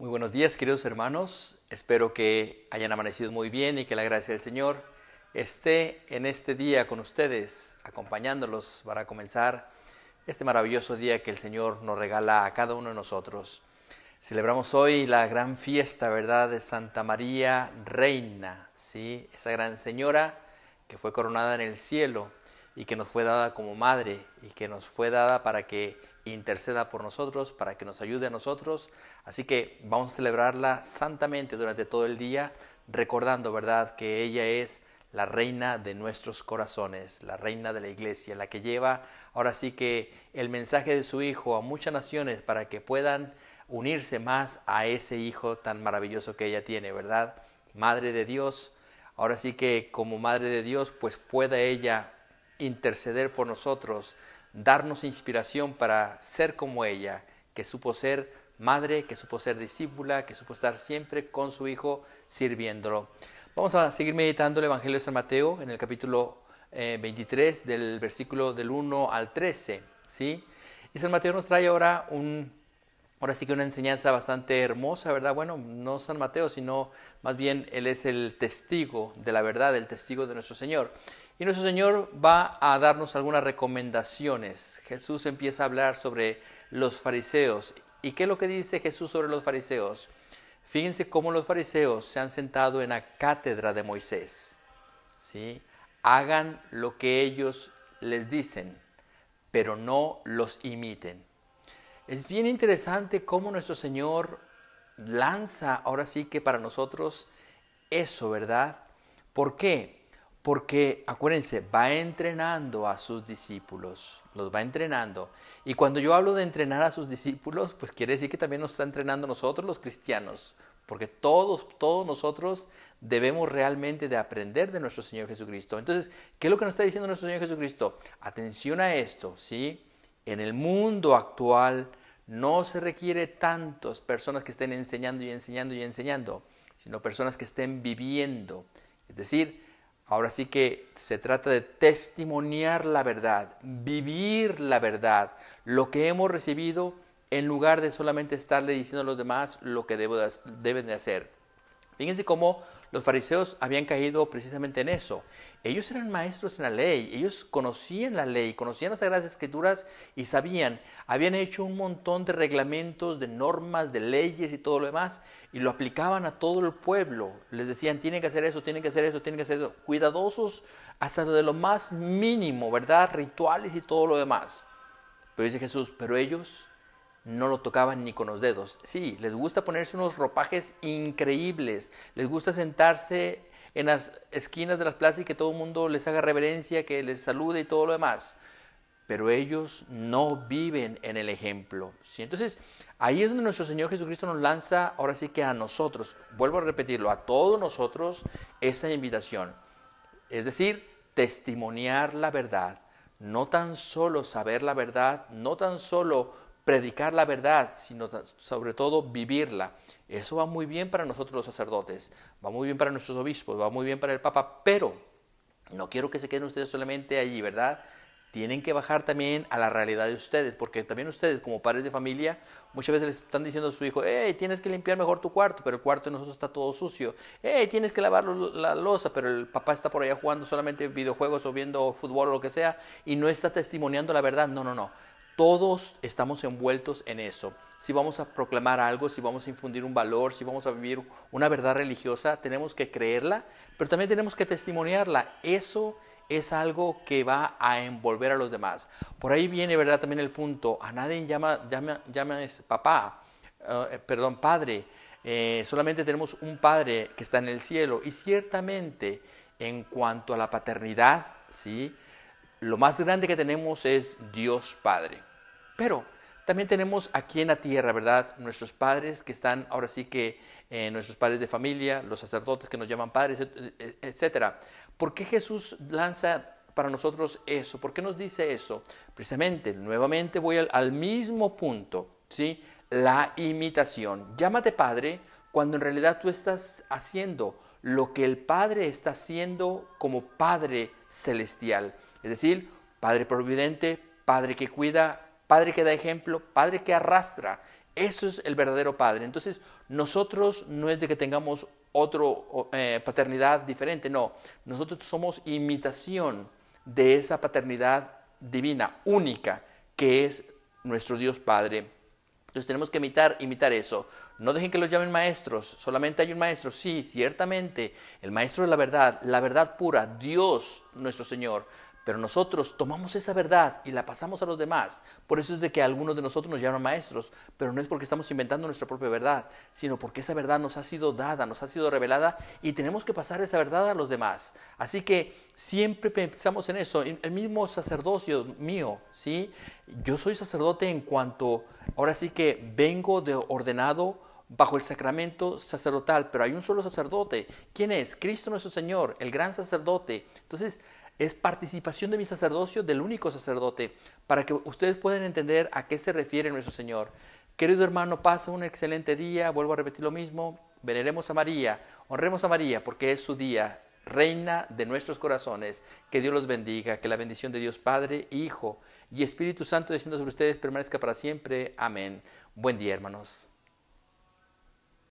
Muy buenos días, queridos hermanos. Espero que hayan amanecido muy bien y que la gracia del Señor esté en este día con ustedes, acompañándolos para comenzar este maravilloso día que el Señor nos regala a cada uno de nosotros. Celebramos hoy la gran fiesta, ¿verdad?, de Santa María Reina, ¿sí? Esa gran señora que fue coronada en el cielo y que nos fue dada como madre y que nos fue dada para que interceda por nosotros, para que nos ayude a nosotros. Así que vamos a celebrarla santamente durante todo el día, recordando, ¿verdad?, que ella es la reina de nuestros corazones, la reina de la iglesia, la que lleva ahora sí que el mensaje de su Hijo a muchas naciones para que puedan unirse más a ese Hijo tan maravilloso que ella tiene, ¿verdad? Madre de Dios, ahora sí que como Madre de Dios, pues pueda ella interceder por nosotros, darnos inspiración para ser como ella, que supo ser madre, que supo ser discípula, que supo estar siempre con su Hijo sirviéndolo. Vamos a seguir meditando el Evangelio de San Mateo en el capítulo 23 eh, del versículo del 1 al 13. ¿sí? Y San Mateo nos trae ahora un Ahora sí que una enseñanza bastante hermosa, ¿verdad? Bueno, no San Mateo, sino más bien Él es el testigo de la verdad, el testigo de nuestro Señor. Y nuestro Señor va a darnos algunas recomendaciones. Jesús empieza a hablar sobre los fariseos. ¿Y qué es lo que dice Jesús sobre los fariseos? Fíjense cómo los fariseos se han sentado en la cátedra de Moisés. ¿sí? Hagan lo que ellos les dicen, pero no los imiten. Es bien interesante cómo nuestro Señor lanza ahora sí que para nosotros eso, ¿verdad? ¿Por qué? Porque acuérdense, va entrenando a sus discípulos, los va entrenando. Y cuando yo hablo de entrenar a sus discípulos, pues quiere decir que también nos está entrenando nosotros los cristianos, porque todos, todos nosotros debemos realmente de aprender de nuestro Señor Jesucristo. Entonces, ¿qué es lo que nos está diciendo nuestro Señor Jesucristo? Atención a esto, ¿sí? En el mundo actual no se requiere tantas personas que estén enseñando y enseñando y enseñando, sino personas que estén viviendo. Es decir, ahora sí que se trata de testimoniar la verdad, vivir la verdad, lo que hemos recibido en lugar de solamente estarle diciendo a los demás lo que deben de hacer. Fíjense cómo los fariseos habían caído precisamente en eso. Ellos eran maestros en la ley, ellos conocían la ley, conocían las Sagradas Escrituras y sabían, habían hecho un montón de reglamentos, de normas, de leyes y todo lo demás, y lo aplicaban a todo el pueblo. Les decían, tienen que hacer eso, tienen que hacer eso, tienen que hacer eso. Cuidadosos hasta de lo más mínimo, ¿verdad? Rituales y todo lo demás. Pero dice Jesús, pero ellos no lo tocaban ni con los dedos. Sí, les gusta ponerse unos ropajes increíbles, les gusta sentarse en las esquinas de las plazas y que todo el mundo les haga reverencia, que les salude y todo lo demás. Pero ellos no viven en el ejemplo. Entonces, ahí es donde nuestro Señor Jesucristo nos lanza, ahora sí que a nosotros, vuelvo a repetirlo, a todos nosotros, esa invitación. Es decir, testimoniar la verdad. No tan solo saber la verdad, no tan solo predicar la verdad, sino sobre todo vivirla. Eso va muy bien para nosotros los sacerdotes, va muy bien para nuestros obispos, va muy bien para el Papa, pero no quiero que se queden ustedes solamente allí, ¿verdad? Tienen que bajar también a la realidad de ustedes, porque también ustedes como padres de familia muchas veces les están diciendo a su hijo, hey, tienes que limpiar mejor tu cuarto, pero el cuarto de nosotros está todo sucio, hey, tienes que lavar la losa, pero el papá está por allá jugando solamente videojuegos o viendo fútbol o lo que sea y no está testimoniando la verdad, no, no, no, todos estamos envueltos en eso. Si vamos a proclamar algo, si vamos a infundir un valor, si vamos a vivir una verdad religiosa, tenemos que creerla, pero también tenemos que testimoniarla. Eso es algo que va a envolver a los demás. Por ahí viene, ¿verdad? También el punto, a nadie llama, llama, es papá, eh, perdón, padre. Eh, solamente tenemos un padre que está en el cielo. Y ciertamente, en cuanto a la paternidad, ¿sí? Lo más grande que tenemos es Dios Padre. Pero también tenemos aquí en la tierra, ¿verdad? Nuestros padres que están ahora sí que eh, nuestros padres de familia, los sacerdotes que nos llaman padres, eh, eh, etc. ¿Por qué Jesús lanza para nosotros eso? ¿Por qué nos dice eso? Precisamente, nuevamente voy al mismo punto, ¿sí? La imitación. Llámate padre cuando en realidad tú estás haciendo lo que el Padre está haciendo como Padre celestial. Es decir, Padre providente, Padre que cuida, Padre que da ejemplo, Padre que arrastra. Eso es el verdadero Padre. Entonces, nosotros no es de que tengamos otra eh, paternidad diferente, no. Nosotros somos imitación de esa paternidad divina, única, que es nuestro Dios Padre. Entonces tenemos que imitar, imitar eso. No dejen que los llamen maestros, solamente hay un maestro. Sí, ciertamente, el maestro de la verdad, la verdad pura, Dios nuestro Señor. Pero nosotros tomamos esa verdad y la pasamos a los demás. Por eso es de que algunos de nosotros nos llaman maestros, pero no es porque estamos inventando nuestra propia verdad, sino porque esa verdad nos ha sido dada, nos ha sido revelada y tenemos que pasar esa verdad a los demás. Así que siempre pensamos en eso. El mismo sacerdocio mío, ¿sí? Yo soy sacerdote en cuanto, ahora sí que vengo de ordenado bajo el sacramento sacerdotal, pero hay un solo sacerdote. ¿Quién es? Cristo nuestro Señor, el gran sacerdote. Entonces, es participación de mi sacerdocio del único sacerdote, para que ustedes puedan entender a qué se refiere nuestro Señor. Querido hermano, pasa un excelente día, vuelvo a repetir lo mismo, veneremos a María, honremos a María porque es su día, reina de nuestros corazones. Que Dios los bendiga, que la bendición de Dios Padre, Hijo y Espíritu Santo descienda sobre ustedes, permanezca para siempre. Amén. Buen día, hermanos.